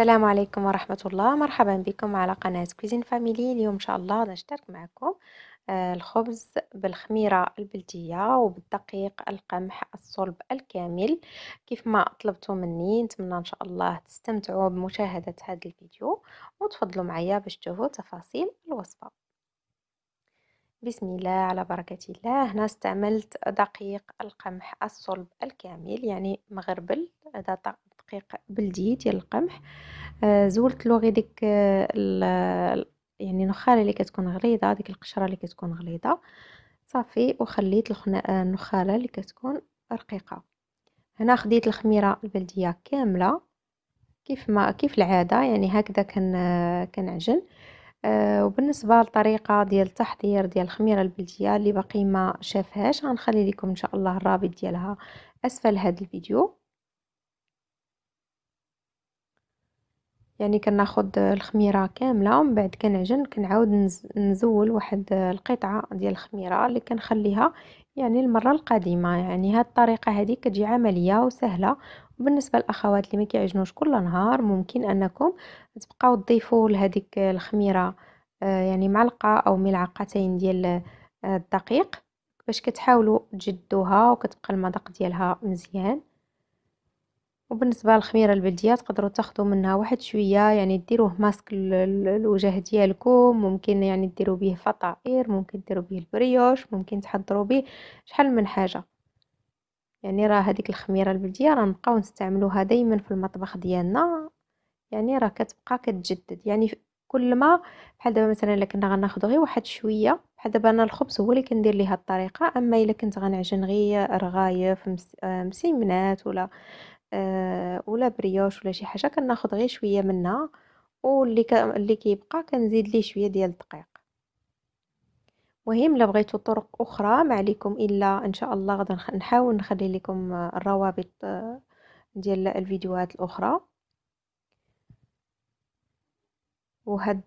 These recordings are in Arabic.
السلام عليكم ورحمة الله مرحبا بكم على قناة كوزين فاميلي اليوم إن شاء الله نشترك معكم آه، الخبز بالخميرة البلدية وبالدقيق القمح الصلب الكامل كيف ما طلبتوا مني نتمنى إن شاء الله تستمتعوا بمشاهدة هذا الفيديو وتفضلوا معي باش تشوفوا تفاصيل الوصفة بسم الله على بركة الله هنا استعملت دقيق القمح الصلب الكامل يعني مغربل هذا دقيق بلدي ديال القمح آه، زولت له غير ديك آه، يعني النخاله اللي كتكون غليظه ديك القشره اللي كتكون غليظه صافي وخليت آه، النخاله اللي كتكون رقيقه هنا خديت الخميره البلديه كامله كيف ما كيف العاده يعني هكذا كان كنعجن آه وبالنسبه للطريقه ديال التحضير ديال الخميره البلديه اللي باقي ما شافهاش غنخلي لكم ان شاء الله الرابط ديالها اسفل هذا الفيديو يعني كناخد الخميره كامله ومن بعد كنعجن كنعاود نزول واحد القطعه ديال الخميره اللي كنخليها يعني المره القديمه يعني هاد الطريقه هذه كتجي عمليه وسهله بالنسبه للاخوات اللي ما كيعجنوش كل نهار ممكن انكم تبقاو تضيفوا لهذيك الخميره آه، يعني معلقه او ملعقتين ديال آه، الدقيق باش كتحاولوا تجدوها وكتبقى المذاق ديالها مزيان وبالنسبه للخميره البلديه تقدروا تاخذوا منها واحد شويه يعني ديروه ماسك الوجه ديالكم ممكن يعني ديروا به فطائر ممكن ديروا به البريوش ممكن تحضروا به شحال من حاجه يعني راه هذيك الخميره البلديه راه نبقاو نستعملوها دائما في المطبخ ديالنا يعني راه كتبقى كتجدد يعني كل ما بحال دابا مثلا الا كنا غناخذ غير واحد شويه بحال دابا انا الخبز هو اللي كندير ليه الطريقه اما الا كنت غنعجن غير رغايف آه، مسيمنات ولا أه ولا بريوش ولا شي حاجه كناخذ غير شويه منها واللي ك... اللي كيبقى كنزيد ليه شويه ديال الدقيق مهم الا بغيتو طرق اخرى ما عليكم الا ان شاء الله غدا نحاول نخلي لكم الروابط ديال الفيديوهات الاخرى وهاد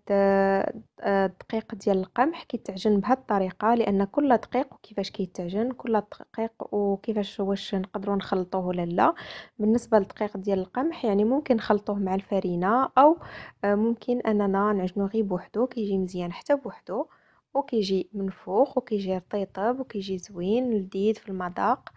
الدقيق ديال القمح كيتعجن بهاد الطريقه لان كل دقيق وكيفاش كيتعجن كل دقيق وكيفاش واش نقدروا نخلطوه ولا لا بالنسبه للدقيق ديال القمح يعني ممكن نخلطوه مع الفرينه او ممكن اننا نعجنو غير بوحدو كيجي مزيان حتى بوحدو وكيجي منفوخ وكيجي رطيطب وكيجي زوين لذيذ في المذاق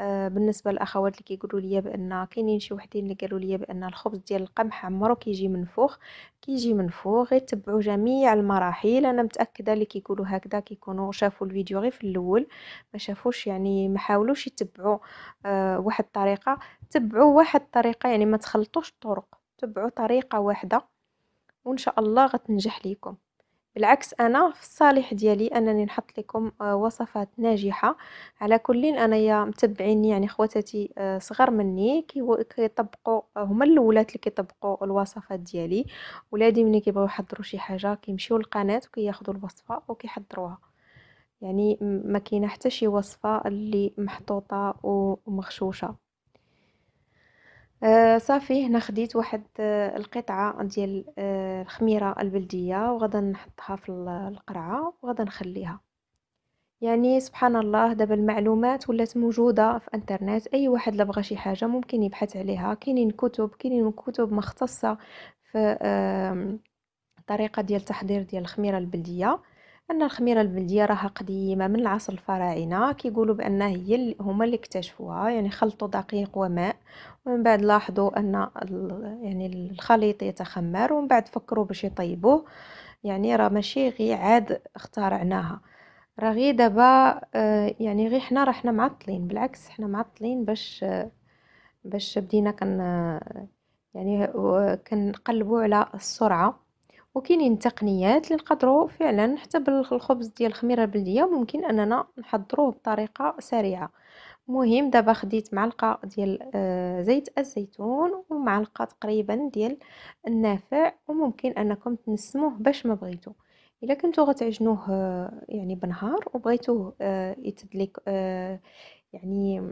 آه بالنسبه للاخوات اللي كيقولوا لي بان كاينين شي وحدين اللي قالوا لي بان الخبز ديال القمح عمرو كيجي منفوخ كيجي منفوخ غير تبعوا جميع المراحل انا متاكده اللي كيقولوا هكذا كيكونوا شافوا الفيديو غير في الاول ما شافوش يعني ما حاولوش يتبعوا آه واحد الطريقه تبعوا واحد الطريقه يعني ما تخلطوش الطرق تبعوا طريقه واحده وان شاء الله غتنجح ليكم بالعكس انا في الصالح ديالي انني نحط لكم آه، وصفات ناجحه على كل انايا متبعيني يعني خواتاتي آه، صغر مني كيطبقوا آه، هما الاولات اللي كيطبقوا الوصفات ديالي ولادي ملي كيبغيو يحضروا شي حاجه كيمشيو للقناه وكياخذوا الوصفه وكيحضروها يعني ما كاينه حتى شي وصفه اللي محطوطه ومغشوشه صافي هنا خديت واحد القطعه ديال آه الخميرة البلدية وغدا نحطها في القرعة وغدا نخليها يعني سبحان الله دابا المعلومات ولات موجودة في انترنت اي واحد لا بغى شي حاجة ممكن يبحث عليها كاينين كتب كاينين كتب مختصة في طريقة ديال تحضير ديال الخميرة البلدية ان الخميره البلديه راها قديمه من العصر الفراعنه كيقولوا بان هي هما اللي اكتشفوها يعني خلطوا دقيق وماء ومن بعد لاحظوا ان يعني الخليط يتخمر ومن بعد فكروا باش يطيبوه يعني راه ماشي غي عاد اخترعناها راه غي دابا آه، يعني غي حنا راه حنا معطلين بالعكس حنا معطلين باش باش بدينا كن يعني كنقلبوا على السرعه وكاينين تقنيات اللي نقدروا فعلا حتى بالخبز ديال الخميره البلديه ممكن اننا نحضروه بطريقه سريعه مهم دابا خديت معلقه ديال آه، زيت الزيتون ومعلقه تقريبا ديال النافع وممكن انكم تنسموه باش ما بغيتو الا كنتو غتعجنوه آه، يعني بنهار وبغيتوه آه، يتدلك يعني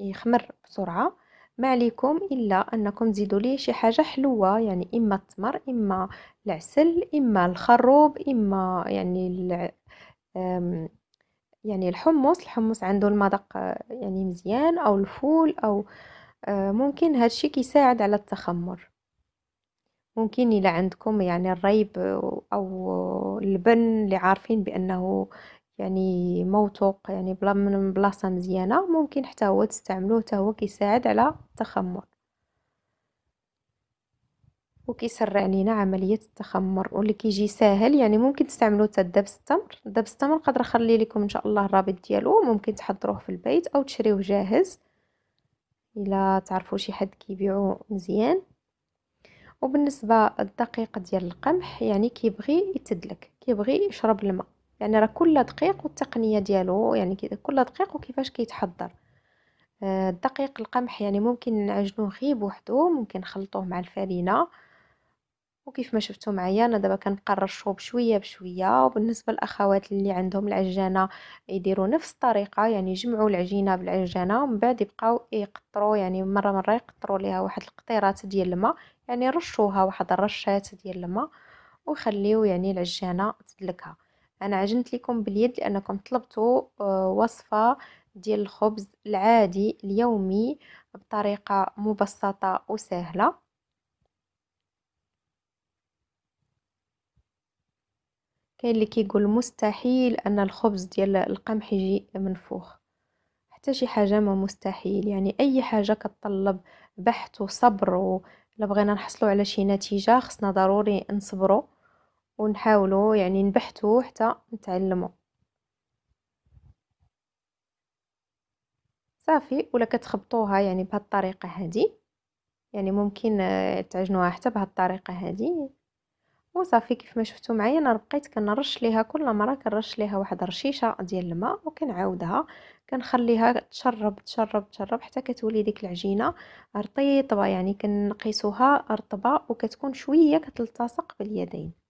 يخمر بسرعه ما عليكم الا انكم تزيدوا ليه شي حاجه حلوه يعني اما التمر اما العسل اما الخروب اما يعني يعني الحمص الحمص عنده المذاق يعني مزيان او الفول او آه، ممكن هادشي كيساعد على التخمر ممكن الى عندكم يعني الريب او اللبن اللي عارفين بانه يعني موثوق يعني بلا من بلاصه مزيانه ممكن حتى هو تستعملوه حتى هو كيساعد على التخمر وكيسرع لينا عمليه التخمر واللي كيجي ساهل يعني ممكن تستعملوه حتى دبس التمر دبس التمر نقدر نخلي لكم ان شاء الله الرابط ديالو ممكن تحضروه في البيت او تشريوه جاهز الا تعرفوا شي حد كيبيعو مزيان وبالنسبه الدقيق ديال القمح يعني كيبغي يتدلك كيبغي يشرب الماء يعني راه كل دقيق والتقنيه ديالو يعني كل دقيق وكيفاش كيتحضر آه الدقيق القمح يعني ممكن نعجنوه غير بوحدو ممكن نخلطوه مع الفرينه وكيف ما شفتوا معايا انا دابا كنقرر بشويه بشويه وبالنسبه للاخوات اللي عندهم العجانه يديروا نفس الطريقه يعني يجمعوا العجينه بالعجانه ومن بعد يبقاو يقطروا يعني مره مره يقطروا ليها واحد القطيرات ديال الماء يعني رشوها واحد الرشات ديال الماء ويخليو يعني العجانه تدلكها انا عجنت لكم باليد لانكم طلبتوا آه، وصفه ديال الخبز العادي اليومي بطريقه مبسطه وسهله كاين اللي كيقول مستحيل ان الخبز ديال القمح يجي منفوخ حتى شي حاجه ما مستحيل يعني اي حاجه كتطلب بحث وصبر الا بغينا نحصلوا على شي نتيجه خصنا ضروري نصبروا ونحاولوا يعني نبحثوا حتى نتعلموا صافي ولا كتخبطوها يعني بهاد الطريقه هذه يعني ممكن آه، تعجنوها حتى بهاد الطريقه هذه وصافي كيف ما شفتوا معايا انا بقيت كنرش ليها كل مره كنرش ليها واحد رشيشه ديال الماء وكنعاودها كنخليها تشرب تشرب تشرب حتى كتولي ديك العجينه رطيبه يعني كنقيسوها رطبه وكتكون شويه كتلتصق باليدين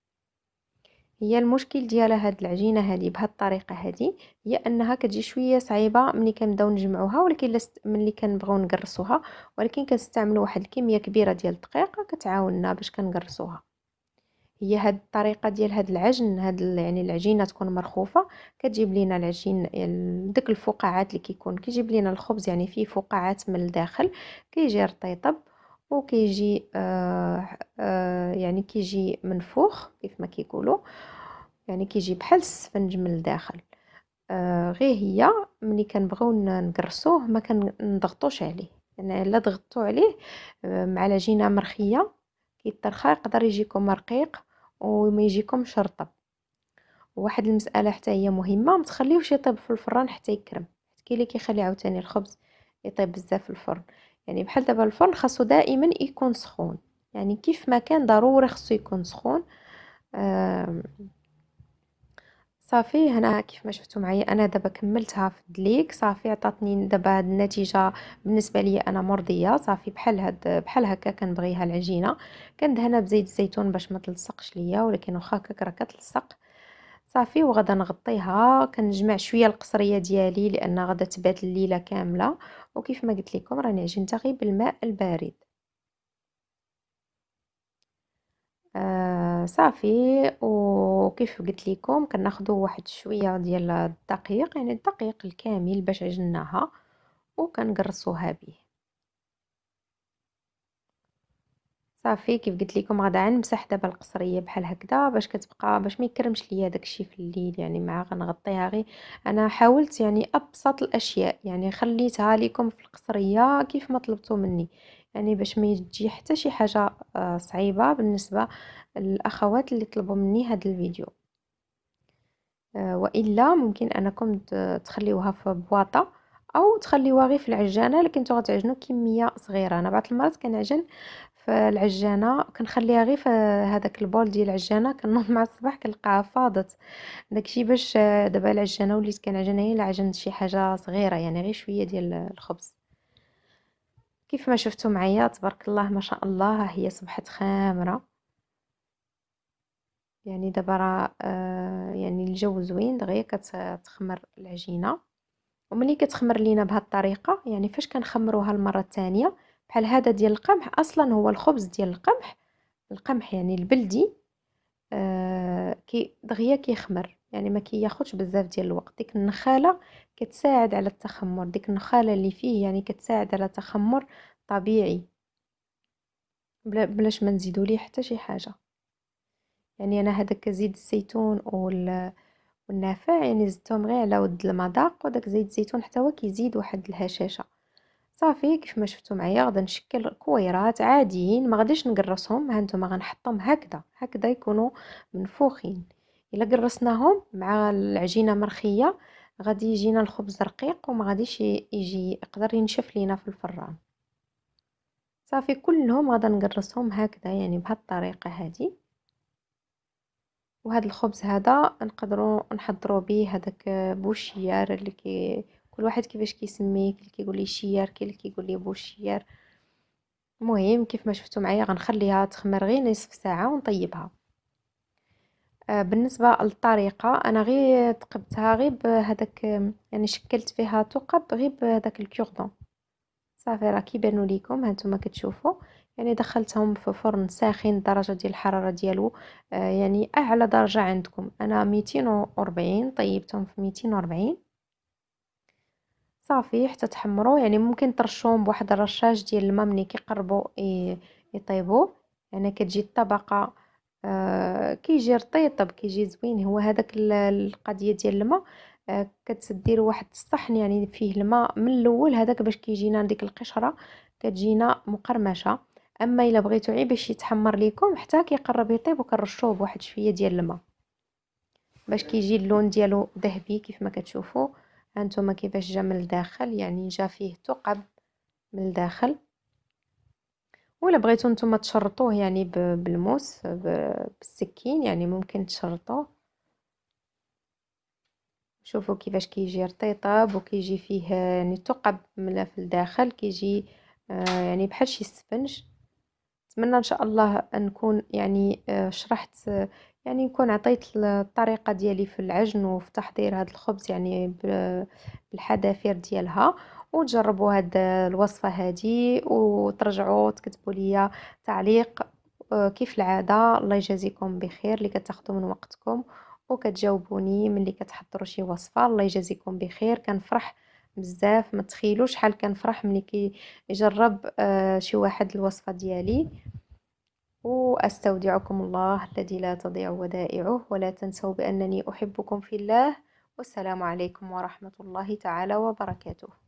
هي المشكل ديال هاد العجينه هادي بهاد الطريقه هادي هي انها كتجي شويه صعيبه ملي كنبداو نجمعوها ولكن لست ملي كنبغيو نقرصوها ولكن كنستعملوا واحد الكميه كبيره ديال الدقيق كتعاوننا باش كنقرصوها هي هاد الطريقه ديال هاد العجن هاد يعني العجينه تكون مرخوفه كتجيب لينا العجين داك الفقاعات اللي كيكون كيجيب لينا الخبز يعني فيه فقاعات من الداخل كيجي رطيطب وكيجي آه آه يعني كيجي منفوخ كيف ما كيقولوا يعني كيجي بحال السفنج من الداخل آه غير هي ملي كنبغيو نكرسوه ما كنضغطوش عليه يعني الا ضغطتو عليه آه، مع العجينه مرخيه كيترخى يقدر يجيكم رقيق وما يجيكم رطب واحد المساله حتى هي مهمه ما تخليوش يطيب في الفران حتى يكرم حيت كاين اللي كيخلي عاوتاني الخبز يطيب بزاف في الفرن يعني بحال دابا الفرن خاصو دائما يكون سخون يعني كيف ما كان ضروري خاصو يكون سخون آه صافي هنا كيف ما شفتوا معايا انا دابا كملتها في الدليك صافي عطاتني دابا النتيجه بالنسبه ليا انا مرضيه صافي بحال هاد بحال هكا كنبغيها العجينه كندهنها بزيت الزيتون باش ما تلصقش ليا ولكن واخا هكاك راه كتلصق صافي وغدا نغطيها كنجمع شويه القصريه ديالي لان غدا تبات الليله كامله وكيف ما قلت لكم راني عجنتها غير بالماء البارد آه صافي وكيف قلت لكم كناخذوا واحد شويه ديال الدقيق يعني الدقيق الكامل باش عجناها وكنقرصوها به صافي كيف قلت لكم غادا غنمسح دابا القصريه بحال هكذا باش كتبقى باش ما يكرمش ليا داكشي في الليل يعني مع غنغطيها غير انا حاولت يعني ابسط الاشياء يعني خليتها لكم في القصريه كيف ما طلبتوا مني يعني باش ما يجي حتى شي حاجه آه، صعيبه بالنسبه للاخوات اللي طلبوا مني هذا الفيديو آه، والا ممكن انكم تخليوها في بواطه او تخليوها غير في العجانه لكن غتعجنوا كميه صغيره انا بعض المرات كنعجن في العجانه كنخليها غير في هذاك البول ديال العجانه كنوض مع الصباح كنلقاها فاضت داكشي باش دابا العجانه وليت كنعجنها هي العجن شي حاجه صغيره يعني غير شويه ديال الخبز كيف ما شفتوا معايا تبارك الله ما شاء الله هي صبحت خامره يعني دابا راه آه، يعني الجو زوين دغيا كتخمر العجينه وملي كتخمر لينا بهاد الطريقه يعني فاش كنخمروها المره الثانيه بحال هذا ديال القمح اصلا هو الخبز ديال القمح القمح يعني البلدي آه كي دغيا كيخمر يعني ما كياخدش بزاف ديال الوقت ديك النخاله كتساعد على التخمر ديك النخاله اللي فيه يعني كتساعد على تخمر طبيعي بلا بلاش ما نزيدو ليه حتى شي حاجه يعني انا هذاك زيت الزيتون وال والنافع يعني زدتهم غير على ود المذاق وداك زيت الزيتون حتى هو كيزيد واحد الهشاشه صافي كيف ما شفتوا معايا غادي نشكل كويرات عاديين ما غاديش نقرصهم ها نتوما غنحطهم هكذا هكذا يكونوا منفوخين الا قرصناهم مع العجينه مرخيه غادي يجينا الخبز رقيق وما غاديش يجي يقدر ينشف لينا في الفران صافي كلهم غادا نقرصهم هكذا يعني بهاد الطريقه هذه وهذا الخبز هذا نقدروا نحضروا به هذاك بوشيار اللي كي كل واحد كيفاش كيسميه كاين اللي كيقول لي شيار كاين اللي كيقول لي بوشيار المهم كيف ما شفتوا معايا غنخليها تخمر غير نصف ساعه ونطيبها آه، بالنسبه للطريقه انا غير تقبتها غير بهذاك يعني شكلت فيها ثقب غير بهذاك الكوردون صافي راه كيبانوا ليكم هانتوما كتشوفوا يعني دخلتهم في فرن ساخن درجه ديال الحراره ديالو آه، يعني اعلى درجه عندكم انا 240 طيبتهم في 240 صافي حتى تحمروا يعني ممكن ترشوهم بواحد الرشاش ديال الماء ملي كيقربوا يطيبوا يعني كتجي الطبقه آه كيجي رطيطب كيجي زوين هو هذاك القضيه ديال الماء آه كتدير واحد الصحن يعني فيه الماء من الاول هذاك باش كيجينا ديك القشره كتجينا مقرمشه اما الا بغيتو عي باش يتحمر ليكم حتى كيقرب يطيب وكنرشوه بواحد شويه ديال الماء باش كيجي اللون ديالو ذهبي كيف ما كتشوفوا هانتوما كيفاش جا من الداخل يعني جا فيه ثقب من الداخل ولا بغيتو نتوما تشرطوه يعني بالموس بالسكين يعني ممكن تشرطوه شوفوا كيفاش كيجي رطيطاب وكيجي فيه يعني ثقب من في الداخل كيجي آه يعني بحال شي سفنج نتمنى ان شاء الله نكون يعني آه شرحت يعني نكون عطيت الطريقة ديالي في العجن وفي تحضير هذا الخبز يعني بالحذافير ديالها وتجربوا هاد الوصفة هادي وترجعوا تكتبوا لي تعليق آه، كيف العادة الله يجازيكم بخير اللي كتاخذوا من وقتكم وكتجاوبوني ملي كتحضروا شي وصفة الله يجازيكم بخير كنفرح بزاف ما تخيلوش شحال كنفرح ملي كيجرب آه، شي واحد الوصفة ديالي وأستودعكم الله الذي لا تضيع ودائعه ولا تنسوا بأنني أحبكم في الله والسلام عليكم ورحمة الله تعالى وبركاته